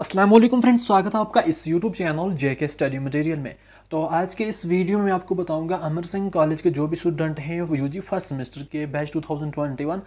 Aslam friends स्वागत है आपका इस YouTube channel JK study material में तो आज के इस वीडियो में आपको बताऊंगा अमर सिंह कॉलेज के जो भी स्टूडेंट हैं यू जी फर्स्ट सेमेस्टर के बैच 2021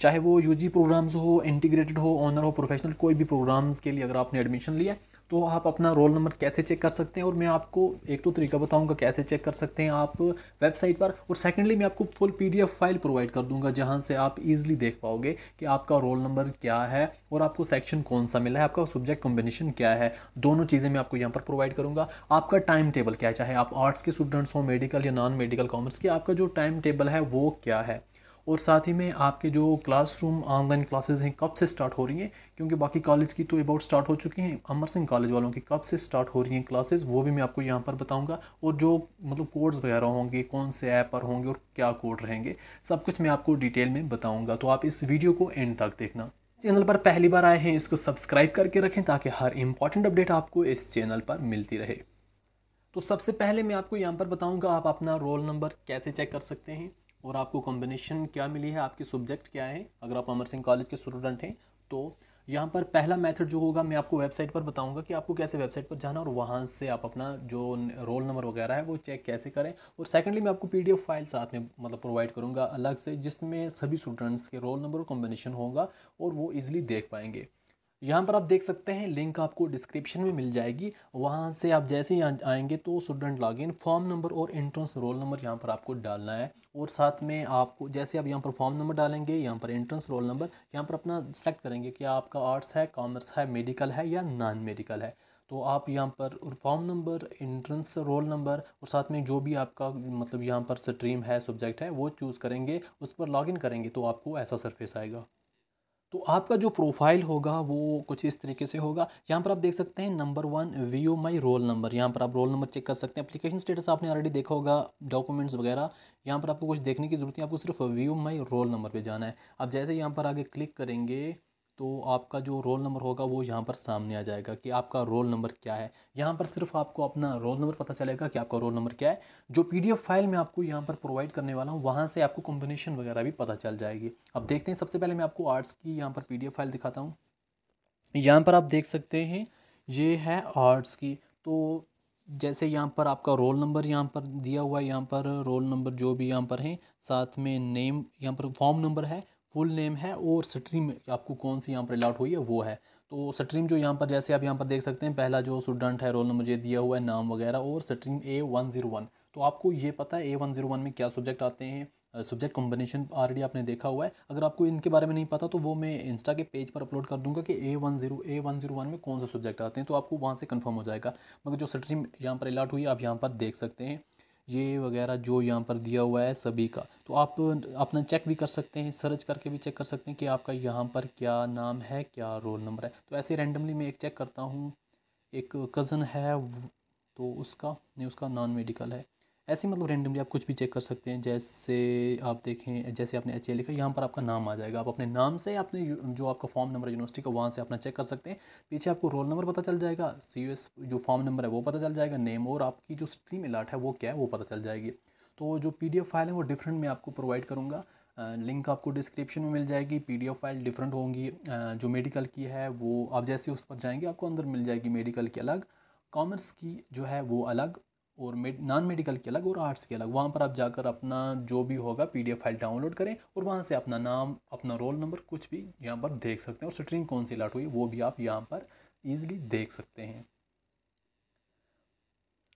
चाहे वो यू जी प्रोग्राम्स हो इंटीग्रेटेड हो ऑनर हो प्रोफेशनल कोई भी प्रोग्राम्स के लिए अगर आपने एडमिशन लिया तो आप अपना रोल नंबर कैसे चेक कर सकते हैं और मैं आपको एक तो तरीका बताऊंगा कैसे चेक कर सकते हैं आप वेबसाइट पर और सेकेंडली मैं आपको फुल पीडीएफ फाइल प्रोवाइड कर दूंगा जहां से आप इजीली देख पाओगे कि आपका रोल नंबर क्या है और आपको सेक्शन कौन सा मिला है आपका सब्जेक्ट कॉम्बिनेशन क्या है दोनों चीज़ें मैं आपको यहाँ पर प्रोवाइड करूँगा आपका टाइम टेबल क्या है चाहे आप आर्ट्स के स्टूडेंट्स हों मेडिकल या नॉन मेडिकल कॉमर्स के आपका जो टाइम टेबल है वो क्या है और साथ ही में आपके जो क्लासरूम ऑनलाइन क्लासेस हैं कब से स्टार्ट हो रही हैं क्योंकि बाकी कॉलेज की तो अबाउट स्टार्ट हो चुकी हैं अमर सिंह कॉलेज वालों की कब से स्टार्ट हो रही हैं क्लासेस वो भी मैं आपको यहाँ पर बताऊँगा और जो मतलब कोड्स वगैरह होंगे कौन से ऐप पर होंगे और क्या कोड रहेंगे सब कुछ मैं आपको डिटेल में बताऊँगा तो आप इस वीडियो को एंड तक देखना चैनल पर पहली बार आए हैं इसको सब्सक्राइब करके रखें ताकि हर इंपॉर्टेंट अपडेट आपको इस चैनल पर मिलती रहे तो सबसे पहले मैं आपको यहाँ पर बताऊँगा आप अपना रोल नंबर कैसे चेक कर सकते हैं और आपको कॉम्बिनेशन क्या मिली है आपके सब्जेक्ट क्या है अगर आप अमर सिंह कॉलेज के स्टूडेंट हैं तो यहाँ पर पहला मेथड जो होगा मैं आपको वेबसाइट पर बताऊंगा कि आपको कैसे वेबसाइट पर जाना और वहाँ से आप अपना जो रोल नंबर वगैरह है वो चेक कैसे करें और सेकंडली मैं आपको पीडीएफ फाइल साथ में मतलब प्रोवाइड करूँगा अलग से जिसमें सभी स्टूडेंट्स के रोल नंबर और कॉम्बिनेशन होगा और वो ईजिली देख पाएंगे यहाँ पर आप देख सकते हैं लिंक आपको डिस्क्रिप्शन में मिल जाएगी वहाँ से आप जैसे ही आएंगे तो स्टूडेंट लॉगिन फॉर्म नंबर और एंट्रेंस रोल नंबर यहाँ पर आपको डालना है और साथ में आपको जैसे आप यहाँ पर फॉर्म नंबर डालेंगे यहाँ पर एंट्रेंस रोल नंबर यहाँ पर अपना सेलेक्ट करेंगे कि आपका आर्ट्स है कॉमर्स है मेडिकल है या नॉन मेडिकल है तो आप यहाँ पर form number entrance roll number और साथ में जो भी आपका मतलब यहाँ पर स्ट्रीम है सब्जेक्ट है वो चूज़ करेंगे उस पर लॉगिन करेंगे तो आपको ऐसा सरफेस आएगा तो आपका जो प्रोफाइल होगा वो कुछ इस तरीके से होगा यहाँ पर आप देख सकते हैं number one V O my roll number यहाँ पर आप रोल नंबर चेक कर सकते हैं अप्लीकेशन स्टेटस आपने ऑलरेडी देखा होगा डॉक्यूमेंट्स वगैरह यहाँ पर आपको कुछ देखने की जरूरत नहीं आपको सिर्फ V O my roll number पर जाना है आप जैसे यहाँ पर आगे क्लिक करेंगे तो आपका जो रोल नंबर होगा वो यहाँ पर सामने आ जाएगा कि आपका रोल नंबर क्या है यहाँ पर सिर्फ आपको अपना रोल नंबर पता चलेगा कि आपका रोल नंबर क्या है जो पीडीएफ फाइल मैं आपको यहाँ पर प्रोवाइड करने वाला हूँ वहाँ से आपको कॉम्बिनेशन वगैरह भी पता चल जाएगी अब देखते हैं सबसे पहले मैं आपको आर्ट्स की यहाँ पर पी फाइल दिखाता हूँ यहाँ पर आप देख सकते हैं ये है आर्ट्स की तो जैसे यहाँ पर आपका रोल नंबर यहाँ पर दिया हुआ है यहाँ पर रोल नंबर जो भी यहाँ पर है साथ में नेम यहाँ पर फॉर्म नंबर है फुल नेम है और स्ट्रीम आपको कौन सी यहाँ पर अलाउट हुई है वो है तो स्ट्रीम जो यहाँ पर जैसे आप यहाँ पर देख सकते हैं पहला जो स्टूडेंट है रोल नंबर ये दिया हुआ है नाम वगैरह और stream A one zero one तो आपको ये पता है ए वन जीरो वन में क्या सब्जेक्ट आते हैं सब्जेक्ट कॉम्बिनेशन ऑलरेडी आपने देखा हुआ है अगर आपको इनके बारे में नहीं पता तो वो मैं इंस्टा के पेज पर अपलोड कर दूंगा कि A one zero A one zero one में कौन से सब्जेक्ट आते हैं तो आपको वहाँ से कन्फर्म हो जाएगा मगर जो स्ट्रीम यहाँ पर अलाट हुई है आप यहाँ पर देख सकते हैं ये वगैरह जो यहाँ पर दिया हुआ है सभी का तो आप अपना चेक भी कर सकते हैं सर्च करके भी चेक कर सकते हैं कि आपका यहाँ पर क्या नाम है क्या रोल नंबर है तो ऐसे रैंडमली मैं एक चेक करता हूँ एक कज़न है तो उसका नहीं उसका नॉन मेडिकल है ऐसे मतलब रेंडमली आप कुछ भी चेक कर सकते हैं जैसे आप देखें जैसे आपने एच लिखा यहाँ पर आपका नाम आ जाएगा आप अपने नाम से आपने जो आपका फॉर्म नंबर यूनिवर्सिटी का वहाँ से अपना चेक कर सकते हैं पीछे आपको रोल नंबर पता चल जाएगा सी जो फॉर्म नंबर है वो पता चल जाएगा नेम और आपकी जो स्ट्रीम अलाट है वो क्या है वो पता चल जाएगी तो जो पी फाइल है वो डिफरेंट मैं आपको प्रोवाइड करूँगा लिंक आपको डिस्क्रिप्शन में मिल जाएगी पी फाइल डिफरेंट होंगी जो मेडिकल की है वो आप जैसे उस पर जाएंगे आपको अंदर मिल जाएगी मेडिकल की अलग कॉमर्स की जो है वो अलग और मेड नॉन मेडिकल के अलग और आर्ट्स के अलग वहाँ पर आप जाकर अपना जो भी होगा पीडीएफ फाइल डाउनलोड करें और वहाँ से अपना नाम अपना रोल नंबर कुछ भी यहाँ पर देख सकते हैं और स्ट्रीम कौन सी अलाट हुई वो भी आप यहाँ पर ईजिली देख सकते हैं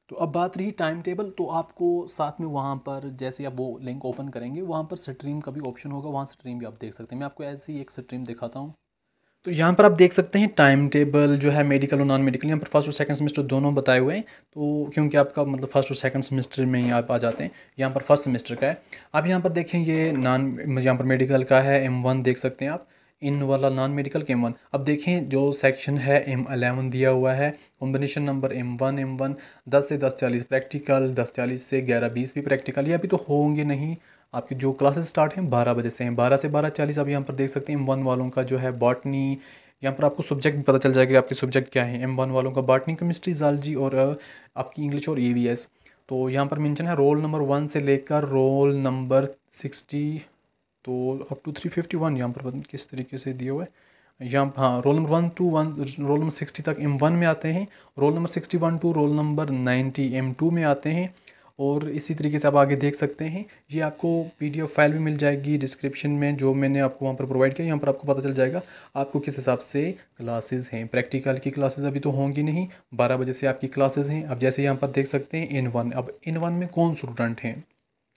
तो अब बात रही टाइम टेबल तो आपको साथ में वहाँ पर जैसे आप वो लिंक ओपन करेंगे वहाँ पर स्ट्रीम का भी ऑप्शन होगा वहाँ स्ट्रीम भी आप देख सकते हैं मैं आपको ऐसे ही एक स्ट्रीम दिखाता हूँ तो यहाँ पर आप देख सकते हैं टाइम टेबल जो है मेडिकल और नॉन मेडिकल यहाँ पर फर्स्ट और सेकंड सेमेस्टर दोनों बताए हुए हैं तो क्योंकि आपका मतलब फर्स्ट और सेकंड सेमेस्टर में ही आप आ जाते हैं यहाँ पर फर्स्ट सेमेस्टर का है आप यहाँ पर देखें ये नॉन मतलब यहाँ पर मेडिकल का है एम वन देख सकते हैं आप इन वाला नॉन मेडिकल के एम वन अब देखें जो सेक्शन है एम अलेवन दिया हुआ है combination number M one M one दस से दस चालीस प्रैक्टिकल दस चालीस से ग्यारह बीस भी प्रैक्टिकल ये अभी तो होंगे नहीं आपकी जो क्लासेस स्टार्ट हैं बारह बजे से हैं बारह से बारह चालीस आप यहाँ पर देख सकते हैं एम वन वालों का जो है बॉटनी यहाँ पर आपको सब्जेक्ट भी पता चल जाएगा कि आपके सब्जेक्ट क्या है एम वन वालों का बॉटनी केमिस्ट्री जालजी और आपकी इंग्लिश और एस तो यहाँ पर मैंशन है रोल नंबर वन से लेकर रोल नंबर सिक्सटी तो up to three fifty one यहाँ पर किस तरीके से दिए हुए यहाँ हाँ roll number one to one roll number sixty तक एम वन में आते हैं roll number sixty one to roll number ninety M two में आते हैं और इसी तरीके से आप आगे देख सकते हैं ये आपको पीडीएफ फाइल भी मिल जाएगी डिस्क्रिप्शन में जो मैंने आपको वहाँ पर प्रोवाइड किया यहाँ पर आपको पता चल जाएगा आपको किस हिसाब से क्लासेस हैं प्रैक्टिकल की क्लासेस अभी तो होंगी नहीं बारह बजे से आपकी क्लासेस हैं अब जैसे यहाँ पर देख सकते हैं इन वन अब इन वन में कौन स्टूडेंट हैं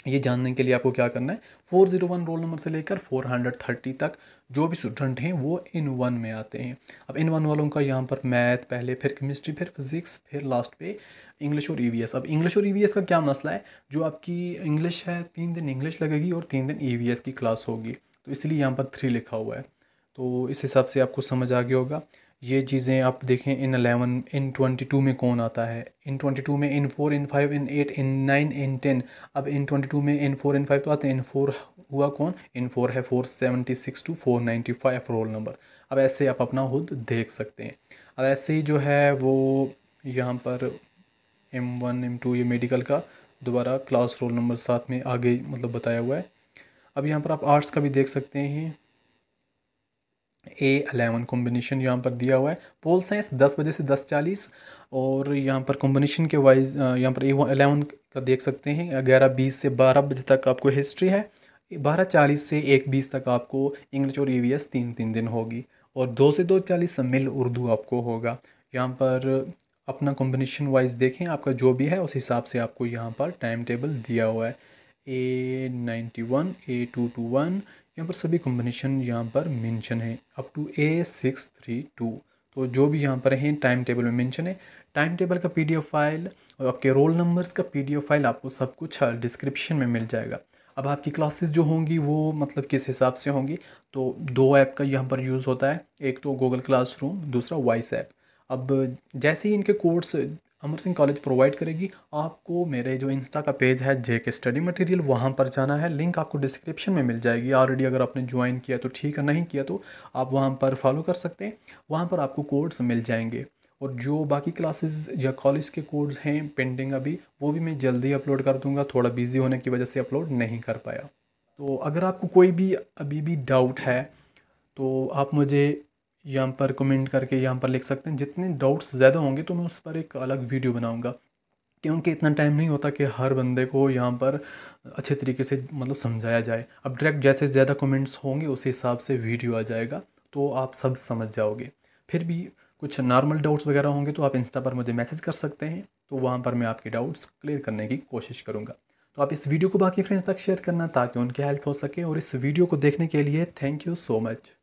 ये जानने के लिए आपको क्या करना है four zero one roll number से लेकर फोर हंड्रेड थर्टी तक जो भी स्टूडेंट हैं वो इन वन में आते हैं अब इन वन वालों का यहाँ पर मैथ पहले फिर केमिस्ट्री फिर फिज़िक्स फिर लास्ट पे इंग्लिश और ई e अब इंग्लिश और ई e का क्या मसला है जो आपकी इंग्लिश है तीन दिन इंग्लिश लगेगी और तीन दिन ई e की क्लास होगी तो इसलिए यहाँ पर थ्री लिखा हुआ है तो इस हिसाब से आपको समझ आ गया होगा ये चीज़ें आप देखें N eleven N twenty two में कौन आता है इन ट्वेंटी टू में N four N five N eight N nine N ten अब इन ट्वेंटी टू में इन फोर इन फाइव तो आते हैं इन फोर हुआ कौन इन फोर है four seventy six to four ninety five roll number अब ऐसे आप अपना खुद देख सकते हैं अब ऐसे ही जो है वो यहाँ पर एम वन एम टू ये मेडिकल का दोबारा क्लास रोल नंबर साथ में आगे मतलब बताया हुआ है अब यहाँ पर आप आर्ट्स का भी देख सकते हैं ए अलेवन कॉम्बिनेशन यहाँ पर दिया हुआ है पोल साइंस दस बजे से दस चालीस और यहाँ पर कॉम्बिनेशन के वाइज यहाँ पर ए अलेवन का देख सकते हैं ग्यारह बीस से बारह बजे तक आपको हिस्ट्री है बारह चालीस से एक बीस तक आपको इंग्लिश और ई तीन तीन दिन होगी और दो से दो चालीस मिल उर्दू आपको होगा यहाँ पर अपना कॉम्बिनेशन वाइज देखें आपका जो भी है उस हिसाब से आपको यहाँ पर टाइम टेबल दिया हुआ है A ninety one A two two one यहाँ पर सभी कॉम्बिनेशन यहाँ पर मेंशन है up to A six three two तो जो भी यहाँ पर हैं टाइम टेबल में मेंशन है टाइम टेबल का पीडीएफ फाइल और आपके रोल नंबर्स का पीडीएफ फाइल आपको सब कुछ डिस्क्रिप्शन हाँ, में मिल जाएगा अब आपकी क्लासेस जो होंगी वो मतलब किस हिसाब से होंगी तो दो ऐप का यहाँ पर यूज़ होता है एक तो गूगल क्लासरूम दूसरा वॉइस ऐप अब जैसे ही इनके course Amar Singh college provide करेगी आपको मेरे जो इंस्टा का पेज है जे के स्टडी मटेरियल वहाँ पर जाना है लिंक आपको डिस्क्रिप्शन में मिल जाएगी ऑलरेडी अगर आपने ज्वाइन किया तो ठीक है नहीं किया तो आप वहाँ पर फॉलो कर सकते हैं वहाँ पर आपको कोर्स मिल जाएंगे और जो बाकी क्लासेस या कॉलेज के कोर्स हैं पेंडिंग अभी वो भी मैं जल्दी अपलोड कर दूँगा थोड़ा बिज़ी होने की वजह से अपलोड नहीं कर पाया तो अगर आपको कोई भी अभी भी डाउट है तो आप मुझे यहाँ पर कमेंट करके यहाँ पर लिख सकते हैं जितने डाउट्स ज़्यादा होंगे तो मैं उस पर एक अलग वीडियो बनाऊँगा क्योंकि इतना टाइम नहीं होता कि हर बंदे को यहाँ पर अच्छे तरीके से मतलब समझाया जाए अब डायरेक्ट जैसे ज़्यादा कमेंट्स होंगे उस हिसाब से वीडियो आ जाएगा तो आप सब समझ जाओगे फिर भी कुछ नॉर्मल डाउट्स वगैरह होंगे तो आप इंस्टा पर मुझे मैसेज कर सकते हैं तो वहाँ पर मैं आपके डाउट्स क्लियर करने की कोशिश करूँगा तो आप इस वीडियो को बाकी फ्रेंड्स तक शेयर करना ताकि उनकी हेल्प हो सके और इस वीडियो को देखने के लिए थैंक यू सो मच